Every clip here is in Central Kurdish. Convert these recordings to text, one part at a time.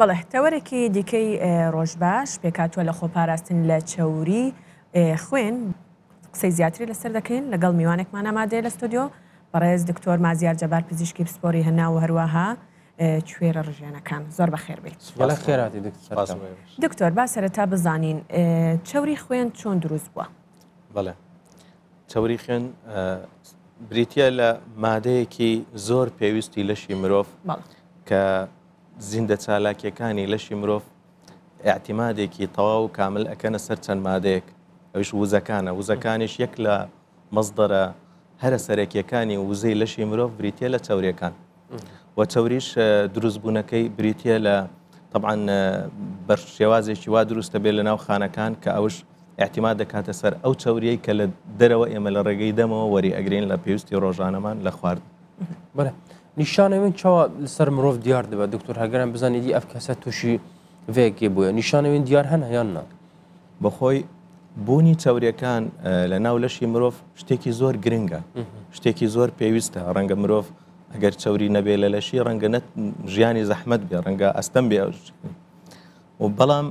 بەڵێ تەوەرەێکی دیکەی ڕۆژ باش پێکاتوە لە خۆپاراستن لە چەوری خوێن قسەی زیاتری لەسەر دەکەین لەگەڵ میوانێکمان ئامادەێ لە ستۆدیۆ بەڕێز دکتۆر مازیار جەبار پزیشکی پسپۆری هەنا و هەروەها کوێرە ڕژێنەکان زۆر بە خێر بێت دکتۆر با سەرەتا بزانین چوری خوێن چۆن دروست بووە بڵێ چوری خوێن بریتە لە مادەیەکی زۆر پێویستی لەشی مرۆڤ کە زیندە چالاکیەکانی لەشی مرۆڤ اعتیمادێکی تەواو کامل ئەەکەنە سەر چەند مادەیەک ئەوش وزەکانە وزەکانیش یەک لە مەزدەرە هەرە سەرەکیەکانی وزەی لەشی مرۆڤ بریتە لە چاوریەکان و چاوریش دروستبوونەکەی بریتە لە طبعاان بەرشێوازێکی وا دروستە بێت لە ناو خانەکان کە ئەوش احتیما دەکاتە سەر ئەو چاوریەی کە لە دەرەوە ئێمە لە ڕێگەی دەمەوە وەری ئەگرین لە پێویستی ڕۆژانەمان لە خوارد بەە. نیشانە من چاوە لەسەر مرۆڤ دیار دەبێت دکتۆر هەگەرم بزانیدی ئەف کەسە تووشی وێکی بووە نیشانە من دیار هەن هیان نا بەخۆی بوونی چاوریەکان لە ناو لەشی مرۆڤ شتێکی زۆر گرنگە شتێکی زۆر پێویستە ڕەنگە مرۆڤ ئەگەر چاوری نەبێ لە لەشی ڕەنگەنەت ژیانی زەحمت بێ ڕەنگە ئەستەم بێ و بەڵام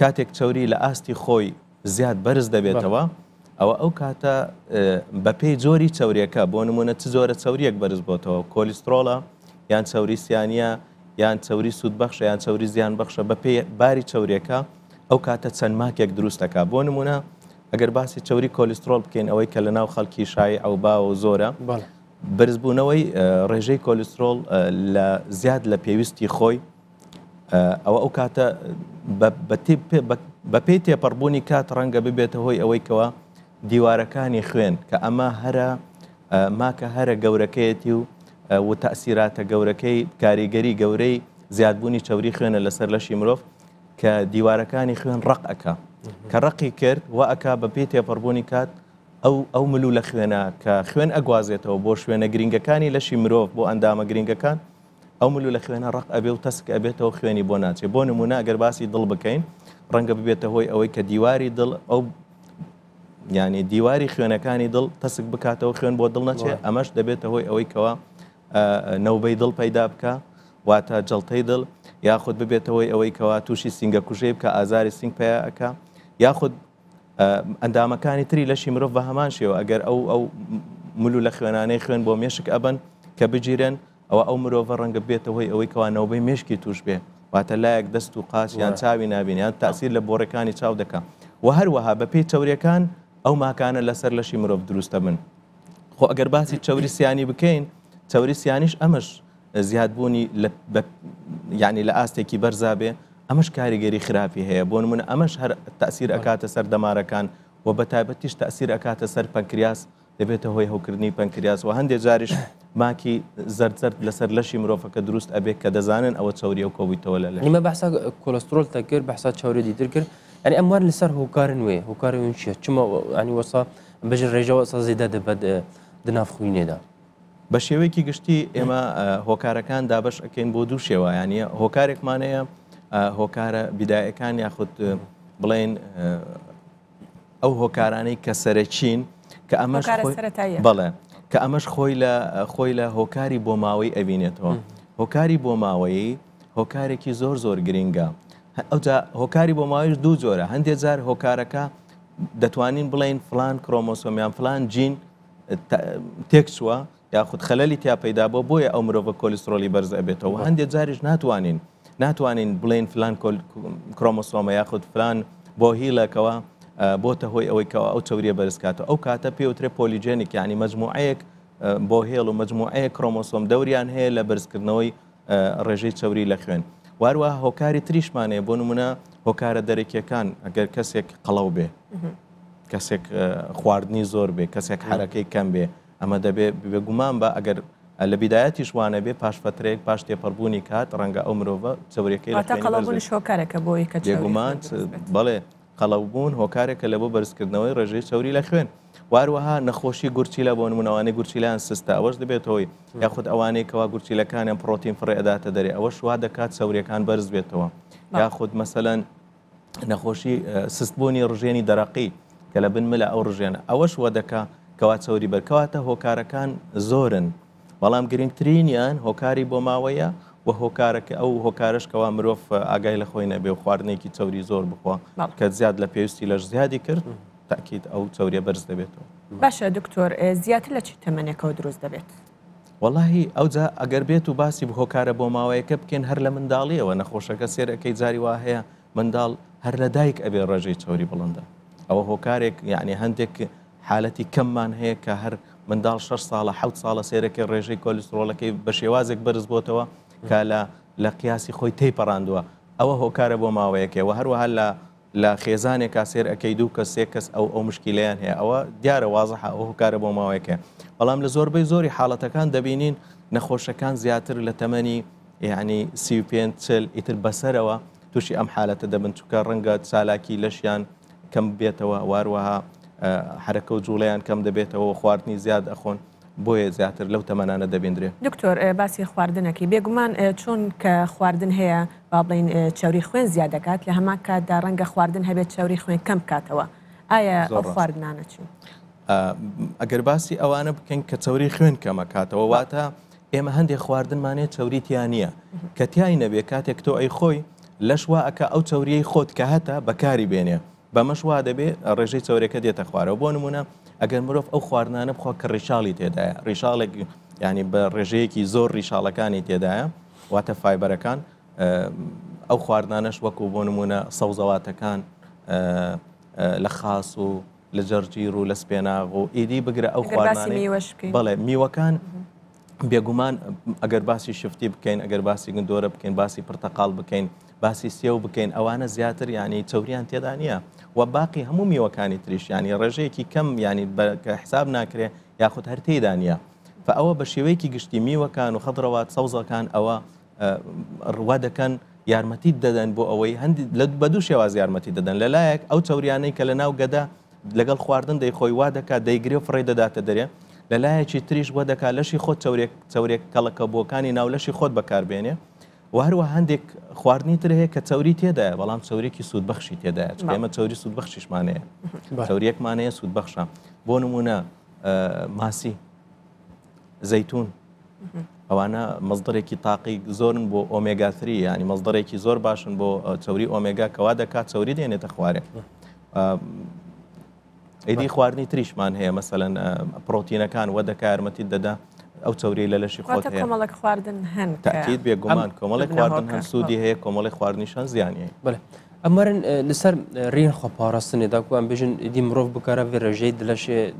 کاتێک چاوری لە ئاستی خۆی زیاد بەرز دەبێتەوە ئەوە ئەو کاتە بەپی جۆری چاوریەکە بۆ نمونە چ زۆرە چاوریەک بەرز بۆتەوە کۆلیسترۆلە یان چاوری سیانە یان چاوری سوودبەخشە یان چاوری زیان بەخشە بە باری چاوریەکە ئەو کاتە چەند ماکێک دروستەکە بۆ نمونە ئەگەر باسی چاوری کۆلیسترۆل بکەین ئەوەی کە لە ناو خەڵکی شای ئەو باوە زۆرە برزبوونەوەی ڕێژەی کۆلیسترۆل زیاد لە پێویستی خۆی ئەوە ئەو کاتە بە پێی تێپەڕبوونی کات ڕەنگە ببێتە هۆی ئەوەی کەەوە دیوارەکانی خوێن کە ئەمە هەرە ماکە هەرە گەورەکەیەتی و وتەسیراتە گەورەکەی کاریگەری گەورەی زیادبوونی چوری خوێنە لەسەر لەشی مرۆڤ کە دیوارەکانی خوێن ڕق ئەکا کە ڕقی کرد و ئەکا بە پێی تێپەڕبوونی کات ئەو ئەو ملو لە خوێنە کە خوێن ئەگوازێتەوە بۆ شوێنە گرنگەکانی لەشی مرۆڤ بۆ ئەندامە گرنگەکان ئەو ملو لە خوێنە ڕق ئەبێ و تەسک ئەبێتەوە خوێنی بۆ ناچێت بۆ نمونە ئەگەر باسی دڵ بکەین ڕەنگە ببێتە هۆی ئەوەی کە دیواری دڵ ئەو ینی دیواری خوێنەکانی دڵ پسک بکاتەوە خوێن بۆ دڵ نەچێت ئەمەش دەبێتە هۆی ئەوەی کەەوە نەوبەی دڵ پەیدا بکە واتە جڵتەی دڵ یاخود ببێتەوەی ئەوەی کەوا تووشی سینگە کوژەی بکە ئازاری سنگ پێەکە یاخود ئەندامەکانی تری لەشی مرۆڤ بە هەمان شێوە ئەگەر ئەو ئەو ملو لە خوێنانەی خوێن بۆ مێشک ئەبن کە بگیرێن ئەوە ئەو مرۆڤە ڕەنگە بێتەوەی ئەوەی کەوانەوەبەی مێشکی توش بێ واتە لایەک دەست و قاسییان چاوی نابینیان تاسیر لە بۆڕەکانی چاو دەکەن و هەروەها بە پێی چاوریەکان ئەو ماکانە لەسەر لەشی مرۆڤ دروستە بن خۆ ئەگەر باسی چاوریسیانی بکەین چاوریسیانیش ئەمەش زیادبوونی یعنی لە ئاستێکی بەرزا بێ ئەمەش کاریگەری خراپی هەیە بۆ نمونە ئەمەش هەر تاثیر ئەکاتە سەر دەمارەکان و بە تایبەتیش تاثیر ئەکاتە سەر پنکریاس دەبێتە هۆی هەوکردنی پنکریاس و هەندێک جاریش ماکی زەرزرد لەسەر لەشی مرۆڤەکە دروست ئەبێت کە دەزانن ئەوە چاوری و کۆبییتەوە لە لەمە بەسا کۆلسترۆل تەکرد بەسا چاوری دیتر کرد ئەنی ئەموار لەسەر هۆکارن وێ هۆکارون چیە چمە ئەنی وەسا بەژر ڕێژەوە سا زیدا دەبەت دناف خوینێدا. بە شێوەیەکی گشتی ئێمە هۆکارەکان دابش ئەکەین بۆ دوو شێوایانی هۆکارێکمانەیە هۆکارە بیدایەکان یاخود بڵێن ئەو هۆکارانەی کە سەرچین کە ئەمەش بڵێ کە ئەمەش خۆی لە خۆی لە هۆکاری بۆ ماوەی ئەبینێتەوە هۆکاری بۆ ماوەی هۆکارێکی زۆر زۆر گرنگە ئەوجا هۆکاری بۆ ماوەیش دوو جۆرە هەندێک جار هۆکارەکە دەتوانین بڵین فلان کرۆمۆسۆمیان فلان جین تێکچووە یاخود خەلەلی تیا پیدا بۆ بۆیە ئەو مرۆڤە کۆلیسترۆلی بەرز ئەبێتەوە هەندێک جاریش ناتوانین ناتوانین بڵین فلان کرۆمۆسۆمە یاخود فلان بۆ هیلەکەوە بۆتە هۆی ئەوەی کەەوە ئەو چوریە بەرزکاتەوە ئەو کاتە پێوترێ پۆلیجێنێک ینی مجموعەیەک بۆ هێڵ و مجموعەیە کرۆمۆسۆم دەوران هەیە لە بەرزکردنەوەی ڕێژەی چوری لە خوێن واروە هۆکاری تریشمانەیە بۆ نمونە هۆکارە دەرەکیەکان ئەگەر کەسێک قەڵەو بێ کەسێک خواردنی زۆر بێ کەسێک حرەکەی کەم بێ ئەمە دەبێت بێگومان بە ئەگەر لە بیداەتی شوانە بێ پاشفترێک پاش تێپەربوونی کات ڕەنگە ئەو مرۆڤە چورەکەی هۆکارەکە بۆی کە جێگومان بڵێ قەڵەوبوون هۆکارێکە لە بۆ بەرزکردنەوەی ڕێژەی چوری لە خوێن واروەها نەخۆشی گورچیلا بۆ نمونەوانی گورچیلان سستا ئەوەش دەبێتەوەی یاخود ئەوانەیەەوە گورچیلەکانیان پرۆتین فڕێداتە دەرێ ئەوە شوا دەکات سەوریەکان بەرز بێتەوە یاخود مەسەەن نەخۆشی سستبوونی ڕژێنی دەرەقی کە لە بن ملە ئەو ڕژێنە ئەوەش وە دەکا کەوا چوری بەرکەواتە هۆکارەکان زۆرن بەڵام گرنگترینیان هۆکاری بۆ ماوەیە وە هۆکارەکە ئەو هۆکارشکەوا مرۆڤ ئاگای لە خۆی نەبێ و خواردنێکی چوری زۆر بخوا کە زیاد لە پێویستی لەش زیادی کرد تاکیید ئەو چاورێ بەرز دەبێتەوە باشە دکتۆر زیاتر لە چی تەمەنێکەوە دروست دەبێت واللهی ئەوجا ئەگەر بێت و باسی بهۆکارە بۆ ماوەیەکە بکەین هەر لە منداڵیەوە نەخۆشەکە سێرەکەی جاری وا هەیە منداڵ هەر لە دایک ئەبێ ڕێژەی چاوری بڵندە ئەوە هۆکارێک یعنی هەندێک حالەتی کەممان هەیە کە هەر منداڵ 6 ساڵە حوت ساڵە سێرەکەی ڕێژەی کۆلیسرۆلەکەی بە شێوازێک بەرز بۆتەوە کە لە لە قیاسی خۆی تێپەڕاندووە ئەوە هۆکارە بۆ ماوەیەکەوە هەروەها لە لە خێزانێک کاسێر ئەەکەی دوو کە سێ کەس ئەو ئەو مشکیلیان هەیە ئەوە دیارە وازەح ئەو کارە بۆ ماوەیەکە بەڵام لە زۆربەی زۆری حاڵەتەکان دەبینین نەخۆشەکان زیاتر لە تەمەنی یعنی سیپێنچل ئیتر بەسەرەوە تووشی ئەم حالەتە دەبن چکە ڕەنگە سالاکی لەشیان کەم بێتەوە واروەها حرەکە و جوڵیان کەم دەبێتەوە خواردنی زیاد ئەخۆن بۆیە زیاتر لەو تەمەانە دەبیندرێ دکتۆر باسی خواردنەکەی بێگومان چۆن کە خواردن هەیە با بڵین چاوری خوێن زیاد دەکات لە هەمان کاتدا ڕەنگە خواردن هەبێت چاوری خوێن کەم بکاتەوە ئایا خواردنانە چین ئەگەر باسی ئەوانە بکەین کە چاوری خوێن کەمەکاتەوە واتە ئێمە هەندێک خواردنمانێت چاوریتیان نییە کە تیای نەبێ کاتێک تۆ ئەی خۆی لەشوا ئەکە ئەو چاوریەی خۆت کە هەتا بەکاری بێنێ بەمەشوا دەبێت ڕێژەی چاورێکەکە دێتە خوارەوە بۆ نمونە ئەگەر مرۆڤ ئەو خواردانە بخوا کە ڕیشاڵی تێدایە ڕیشالێک ینی بە ڕێژەیەکی زۆر ڕیشالەکانی تێدایە واتە فایبەرەکان ئەو خواردانەش وەکو بۆ نمونە سەوزەواتەکان لە خاص و لە جەرجیر و لە سپێناغ و ئیدی بگرە ئەو خواردانی بڵێ میوەکان بێگومان ئەگەر باسی شفتی بکەین ئەگەر باسی گندۆرە بکەین باسی پرتەقال بکەین باسی سێو بکەین ئەوانە زیاتر ینی چوریان تێدا نییە و باقی هەموو میوەکانی تریشیانی ڕێژەیەکی کەم ینی حساب ناکرێ یاخود هەر تێدانە فە ئەوە بە شێوەیەکی گشتی میوەکان و خەدرەوە سەوزەکان ئەوە ڕوا دەکەن یارمەتی دەدەن بۆ ئەوەی هەندی بە دوو شێواز یارمەتی دەدەن لەلایەک ئەو چوریانەی کە لە ناو گەدا لەگەڵ خواردن دەی خۆی وا دەکات دەیگری و فڕێ دەداتە دەرێ لەلایەکی تریش وە دەکات لەشی خۆت چورێک کەڵەکە بۆکانی ناو لەشی خۆت بەکاربێنێ و هەروە هەندێک خواردنی تر هەیە کە چوری تێدایە بەڵام چورێکی سوودبەخشی تێدایە ئێمە چوری سوودبەخشیشمانەیە چوریەکمانەیە سوودبەخشە بۆ نمونە ماسی زەتون ئەوانە مەزدرێکی تاقی زۆرن بۆ ئۆمێگاتری ینی مەزدرێکی زۆر باشن بۆ چوری ئۆمێگا کەوا دەکات چوری دێنێتە خوارێ ئیدی خواردنی تریشمان هەیە مەسەن پرۆتینەکان وە دەکە یارمەتی دەدا ئەو چوری لە لەشی خۆت کۆمەڵک خواردن هەن تاکیید بێگومان کۆمەڵی خواردن هەن سوودی هەیە کۆمەڵی خواردنیشان زیانی ئەمەرن لەسەر ڕین خۆپاراستنێدا کوان بژن دی مرۆڤ بکارە ڕێژەی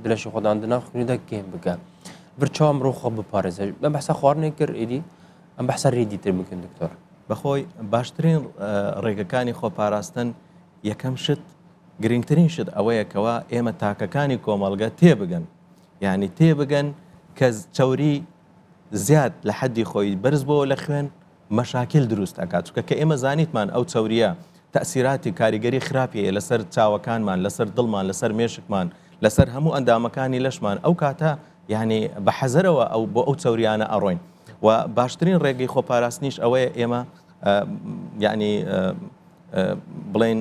دلەشی خۆداندنا خوونیدا کێم بکات. برچوە مرۆ خۆ بپارێزە بەم بەسا خواردنێک کرد ئیدی ئەم بەسە ڕێدی تر بکەن دکتۆر بەخۆی باشترین ڕێگەکانی خۆپاراستن یەکەم شت گرنگترین شت ئەوەیەکەوە ئێمە تاکەکانی کۆمەلگە تێبگەن یعنی تێبگەن کە چوری زیاد لە حەدی خۆی بەرز بۆەوە لە خوێن مەشاکل دروست ئەکات چکە کە ئێمە زانیتمان ئەو چوریە تەسیراتی کاریگەری خراپیە لەسەر چاوەکانمان لەسەر دڵمان لەسەر مێشکمان لەسەر هەموو ئەندامەکانی لەشمان ئەو کاتە یعنی بە حەزەرەوە ئەو بۆ ئەو چوریانە ئەڕۆین و باشترین ڕێگەی خۆپاراستنیش ئەوەیە ئێمە یعنی بڵین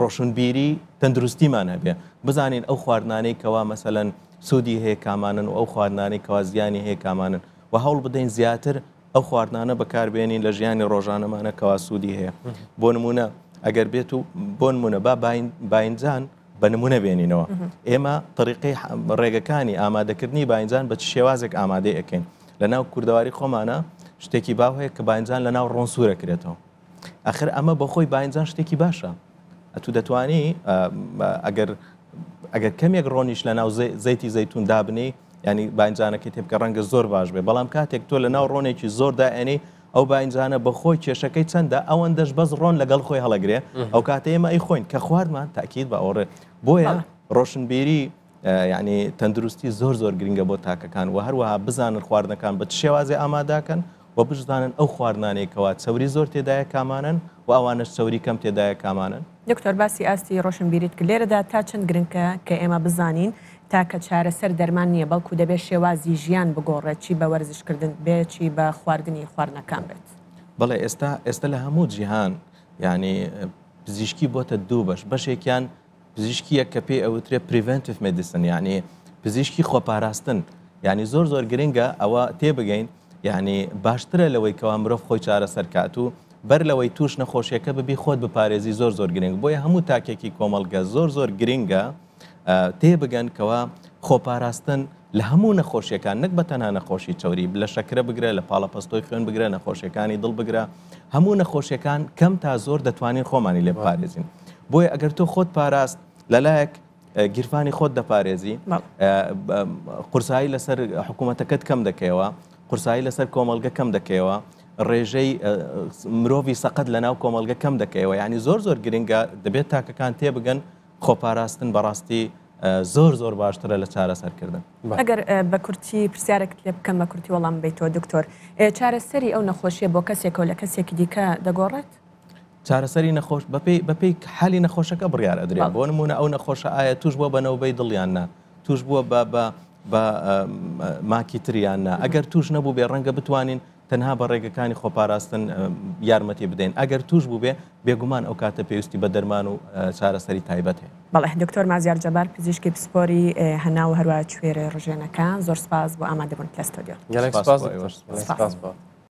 ڕۆشنبیری تەندروستیمان هەبێ بزانین ئەو خواردانەی کەوا مەسەەن سوودی هەیە کامانن و ئەو خواردانەی کەوا زیانی هەیە کامانن و هەوڵ بدەین زیاتر ئەو خواردانە بەکاربێنین لە ژیانی ڕۆژانەمانە کەوا سوودی هەیە بۆ نمونە ئەگەر بێت و بۆ نمونە با باینجان بە نمونە بێنینەوە ئێمە طریقی ڕێگەکانی ئامادەکردنی باینجان بە شێوازێک ئامادە ئەکەین لە ناو کوردەواری خۆمانە شتێکی باو هەیە کە باینجان لە ناو ڕۆنسوورە کرێتەوە ئەخر ئەمە بە خۆی باینجان شتێکی باشە ئەتو دەتوانی ئەگەر ئەگەر کەمێک ڕۆنیش لە ناو زەیتی زەتون دابنی ینی باینجانەکە تێبکە ڕەنگە زۆر باش بێ بەڵام کاتێک تۆ لە ناو ڕۆنێکی زۆردا ئەنی ئەو باینجانە بەخۆی کێشەکەی چەندە ئەوەن دەش بەز ڕۆن لەگەڵ خۆی هەڵەگرێ ئەو کاتە ئێمە ئەی خۆین کە خواردمان تاکیید بە ئەوڕێ بۆیە ڕۆشنبیری یعنی تەندروستی زۆر زۆر گرنگە بۆ تاکەکان و هەروەها بزانن خواردنەکان بە شێوازێ ئاماداکەن و بژدانن ئەو خواردانێکەوە چوری زۆر تێدایە کامانن و ئەوانش چوری کەم تێدایە کامانن دکتۆر باسی ئاستی ڕۆشنبیریت لێرەدا تا چەند گرنگکە کە ئێمە بزانین. تاکە چارەسەر دەرمان نییە بەڵکو دەبێت شێوازی ژیان بگۆڕێت چی بە وەرزشکردن بێچی بە خواردنی خواردنەکان بێت بەڵێ ئێستا ئێستا لە هەموو جیهان ینی پزیشکی بۆتە دوو بەش بەشێکیان پزیشکیە کە پێی ئەوترێ پریڤنتف مدیسن ینی پزیشکی خۆپاراستن ینی زۆر زۆر گرنگە ئەوە تێبگەین ینی باشترە لەوەی کەوا مرۆڤ خۆی چارەسەرکات و بەر لەوەی توش نەخۆشیەکە ببی خۆت بپارێزی زۆر زۆر گرنگ بۆیە هەموو تاکێکی کۆمەلگە زۆر زۆر گرنگە تێ بگەن کەوە خۆپاراستن لە هەموو نەخۆشیەکان نەک بەتەنها نەخۆشی چوری لە شەکرە بگرە لە پاڵە پستۆی خوێن بگرە نەخۆشیەکانی دڵ بگرە هەموو نەخۆشیەکان کەم تا زۆر دەتوانین خۆمانی لێ پارێزین بۆیە ئەگەر تۆ خۆت پاراست لەلایەک گیرفانی خۆت دەپارێزی قورسایی لەسەر حکوومەتەکەت کەم دەکەیەوە قورسایی لەسەر کۆمەلگە کەم دەکەیەوە ڕێژەی مرۆڤی سەقەت لە ناو کۆمەلگە کەم دەکەیەوە ینی زۆر زۆر گرنگە دەبێت تاکەکان تێبگەن خۆپاراستن بەڕاستی زۆر زۆر باشترە لە چارەسەرکردن ئەگەر بە کورتی پرسیارێک لێ بکەم بە کورتی وەڵام بیتەوە دکتۆر چارەسەری ئەو نەخۆشیە بۆ کەسێکەوە لە کەسێکی دیکە دەگۆڕێت چارەسەری نەخۆش بەپی بەپی حالی نەخۆشەکە بڕیار ئەدرێ بۆ نمونە ئەو نەخۆشە ئایا توش بووە بەنەوەبەی دڵیاننا توش بووە بە ماکی تریاننا ئەگەر توش نەبوو بێ ڕەنگە بتوانین تەنها بە ڕێگەکانی خۆپاراستن یارمەتی بدەین ئەگەر توش بوو بێ بێگومان ئەو کاتە پێویستی بە دەرمان و چارەسەری تایبەت هەیە بەڵێ دکتۆر مازیار جەبار پزیشکی پسپۆری هەنا و هەروە کوێرە ڕژێنەکان زۆر سپاس بۆ ئامادەبوون لە ستۆدیۆ